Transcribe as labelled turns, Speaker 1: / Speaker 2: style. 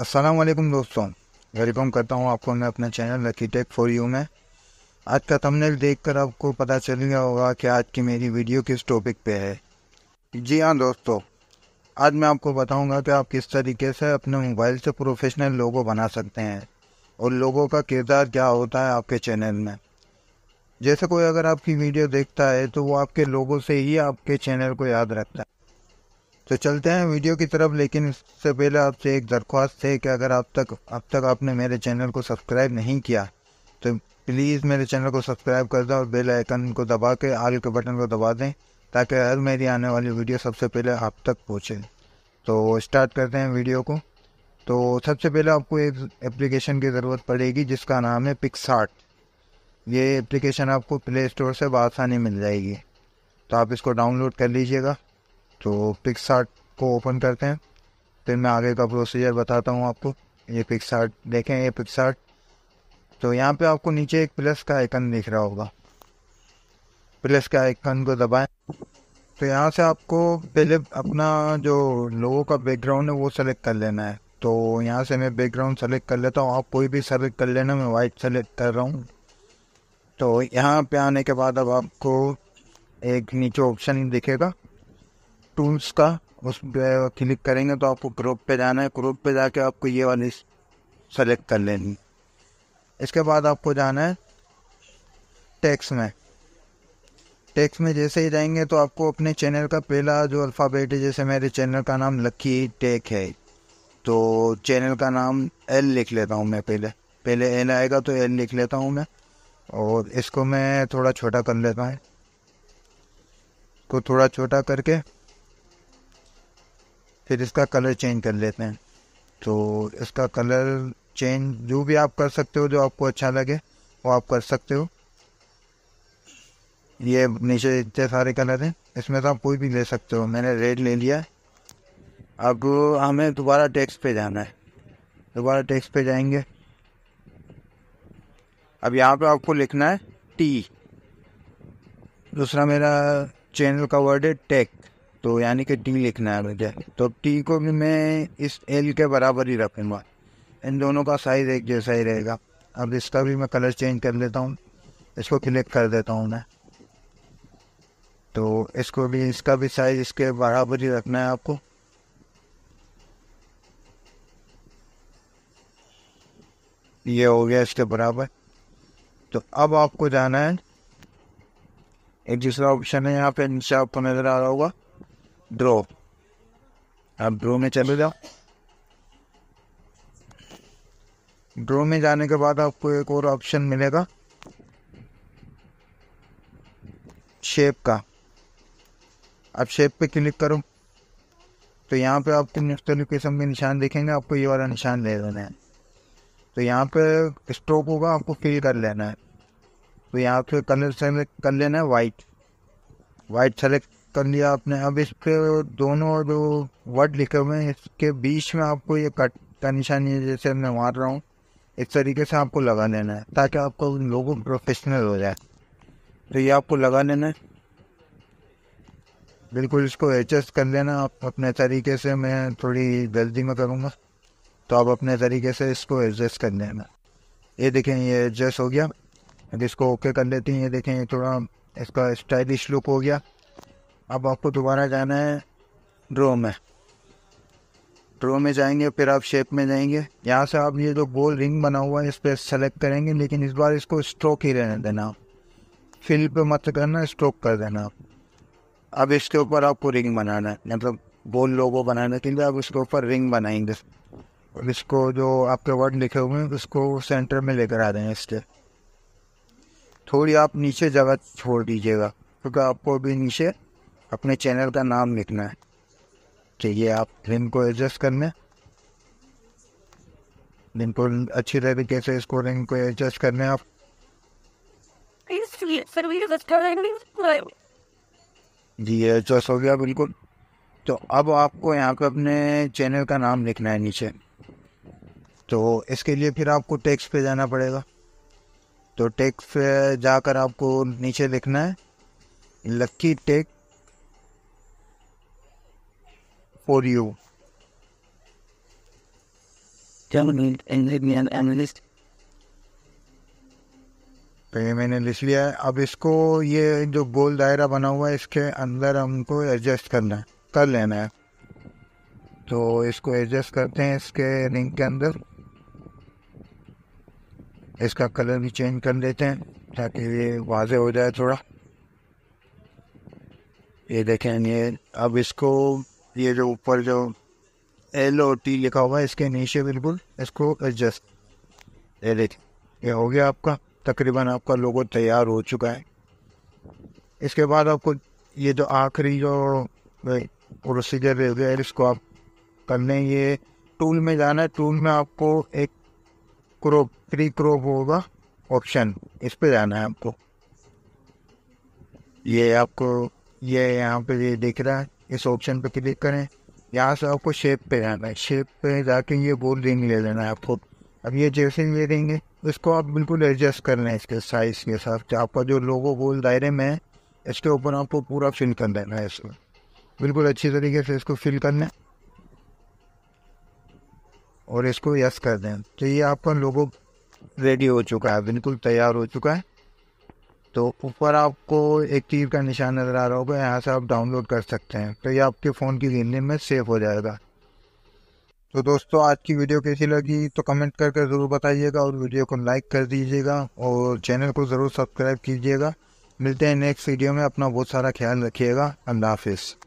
Speaker 1: अस्सलाम वालेकुम दोस्तों वेलकम करता हूँ आपको मैं अपने channel lucky tech for you में आज का थंबनेल देखकर आपको पता चल गया होगा कि आज की मेरी वीडियो किस टॉपिक पे है जी हाँ दोस्तों आज मैं आपको बताऊंगा कि आप किस तरीके से अपने मोबाइल से प्रोफेशनल लोगो बना सकते हैं और लोगों का किरदार क्या होता है आपके चैनल में जैसे कोई अगर आपकी वीडियो देखता है तो वो आपके लोगों से ही आपके चैनल को याद रखता है तो चलते हैं वीडियो की तरफ लेकिन इससे पहले आपसे एक दरख्वास्त है कि अगर आप तक अब तक आपने मेरे चैनल को सब्सक्राइब नहीं किया तो प्लीज़ मेरे चैनल को सब्सक्राइब कर दें और बेल आइकन को दबा के आल के बटन को दबा दें ताकि हर मेरी आने वाली वीडियो सबसे पहले आप तक पहुँचे तो स्टार्ट करते हैं वीडियो को तो सबसे पहले आपको एक एप्लीकेशन की ज़रूरत पड़ेगी जिसका नाम है पिक्सार्ट ये एप्लीकेशन आपको प्ले स्टोर से बसानी मिल जाएगी तो आप इसको डाउनलोड कर लीजिएगा तो पिक्सार्ट को ओपन करते हैं फिर मैं आगे का प्रोसीजर बताता हूँ आपको ये पिक्सार्ट देखें ये पिक्सार्ट तो यहाँ पे आपको नीचे एक प्लस का आइकन दिख रहा होगा प्लस के आइकन को दबाएं तो यहाँ से आपको पहले अपना जो लोगों का बैकग्राउंड है वो सेलेक्ट कर लेना है तो यहाँ से मैं बैकग्राउंड सेलेक्ट कर लेता हूँ आप कोई भी सेलेक्ट कर लेना मैं वाइट सेलेक्ट कर रहा हूँ तो यहाँ पे आने के बाद अब आपको एक नीचे ऑप्शन दिखेगा टूल्स का उस पर क्लिक करेंगे तो आपको ग्रुप पे जाना है ग्रुप पे जाके आपको ये वाली सेलेक्ट कर लेनी इसके बाद आपको जाना है टैक्स में टैक्स में जैसे ही जाएंगे तो आपको अपने चैनल का पहला जो अल्फ़ाबेट है जैसे मेरे चैनल का नाम लकी टेक है तो चैनल का नाम एल लिख लेता हूँ मैं पहले पहले एल आएगा तो एल लिख लेता हूँ मैं और इसको मैं थोड़ा छोटा कर लेता हूँ को थोड़ा छोटा करके फिर इसका कलर चेंज कर लेते हैं तो इसका कलर चेंज जो भी आप कर सकते हो जो आपको अच्छा लगे वो आप कर सकते हो ये नीचे इतने सारे कलर हैं इसमें से तो आप कोई भी ले सकते हो मैंने रेड ले लिया अब हमें दोबारा टेक्स पे जाना है दोबारा टेक्स पे जाएंगे अब यहाँ पे आपको लिखना है टी दूसरा मेरा चैनल का वर्ड है टेक तो यानी कि टी लिखना है मुझे तो टी को भी मैं इस एल के बराबर ही रखूँगा इन दोनों का साइज़ एक जैसा ही रहेगा अब इसका भी मैं कलर चेंज कर लेता हूँ इसको क्लिक कर देता हूँ मैं तो इसको भी इसका भी साइज़ इसके बराबर ही रखना है आपको ये हो गया इसके बराबर तो अब आपको जाना है एक दूसरा ऑप्शन है यहाँ पे नीचे आपको नज़र आ रहा होगा ड्रो आप ड्रो में चले जाओ ड्रो में जाने के बाद आपको एक और ऑप्शन मिलेगा शेप का आप शेप पे क्लिक करो तो यहाँ पे आपको मुख्तलिफ किस्म के निशान देखेंगे आपको ये वाला निशान ले लेना है तो यहाँ पे स्ट्रोक होगा आपको फिल कर लेना है तो यहाँ पे कलर सेलेक्ट कर लेना है वाइट वाइट सेलेक्ट कर लिया आपने अब इसके दोनों जो वर्ड लिखे हुए हैं इसके बीच में आपको ये कट का निशानी जैसे मैं मार रहा हूँ इस तरीके से आपको लगा लेना है ताकि आपको लोगों प्रोफेशनल हो जाए तो ये आपको लगा लेना है बिल्कुल इसको एडजस्ट कर लेना आप अपने तरीके से मैं थोड़ी जल्दी में करूँगा तो आप अपने तरीके से इसको एडजस्ट कर लेना ये देखें ये एडजस्ट हो गया अब इसको ओके कर लेते हैं ये देखें ये थोड़ा इसका स्टाइलिश लुक हो गया अब आपको दोबारा जाना है ड्रो में ड्रो में जाएंगे फिर आप शेप में जाएंगे यहाँ से आप ये जो गोल रिंग बना हुआ है इस पर सेलेक्ट करेंगे लेकिन इस बार इसको स्ट्रोक ही रहने देना आप फिल पे मत करना स्ट्रोक कर देना आप अब इसके ऊपर आपको रिंग बनाना है मतलब गोल लोगो बनाने के लिए आप इसके ऊपर रिंग बनाएंगे और इसको जो आपके वर्ड लिखे हुए हैं उसको सेंटर में लेकर आ देंगे इसके थोड़ी आप नीचे जगह छोड़ दीजिएगा क्योंकि तो आपको भी नीचे अपने चैनल का नाम लिखना है चाहिए आप रिम को एडजस्ट करना है को अच्छी तरीके से इसको लिंक को एडजस्ट करना है आप जी एडजस्ट हो गया बिल्कुल तो अब आपको यहाँ पे अपने चैनल का नाम लिखना है नीचे तो इसके लिए फिर आपको टेक्स्ट पे जाना पड़ेगा तो टेक्स्ट पे जाकर आपको नीचे लिखना है lucky text for you? Payment लिया है अब इसको ये जो गोल दायरा बना हुआ है इसके अंदर हमको एडजस्ट करना है कर लेना है तो इसको एडजस्ट करते हैं इसके रिंग के अंदर इसका कलर भी चेंज कर देते हैं ताकि ये वाजे हो जाए थोड़ा ये देखें ये अब इसको ये जो ऊपर जो एल और टी लिखा हुआ है इसके नीचे बिल्कुल इसको एडजस्ट ले लेते ये हो गया आपका तकरीबन आपका लोगो तैयार हो चुका है इसके बाद आपको ये जो आखिरी जो प्रोसीजर रह गया इसको आप करने ये टूल में जाना है टूल में आपको एक क्रोप प्री क्रोप होगा ऑप्शन इस पर जाना है आपको ये आपको ये यहाँ पे ये दिख रहा है इस ऑप्शन पे क्लिक करें यहाँ से आपको शेप पे जाना है शेप पे जाके ये बोल रिंग ले लेना है आपको अब ये जैसे ये रिंग है इसको आप बिल्कुल एडजस्ट कर लें इसके साइज़ के साथ आपका जो लोगो बोल दायरे में है इसके ऊपर आपको पूरा फिल कर लेना है इसमें बिल्कुल अच्छी तरीके से इसको फिल कर लें और इसको यस कर दें तो ये आपका लोगो रेडी हो चुका है बिल्कुल तैयार हो चुका है तो ऊपर आपको एक चीज़ का निशान नज़र आ रहा होगा यहाँ से आप डाउनलोड कर सकते हैं तो ये आपके फ़ोन की गिनने में सेफ हो जाएगा तो दोस्तों आज की वीडियो कैसी लगी तो कमेंट करके ज़रूर बताइएगा और वीडियो को लाइक कर दीजिएगा और चैनल को ज़रूर सब्सक्राइब कीजिएगा मिलते हैं नेक्स्ट वीडियो में अपना बहुत सारा ख्याल रखिएगा अल्लाह हाफिज़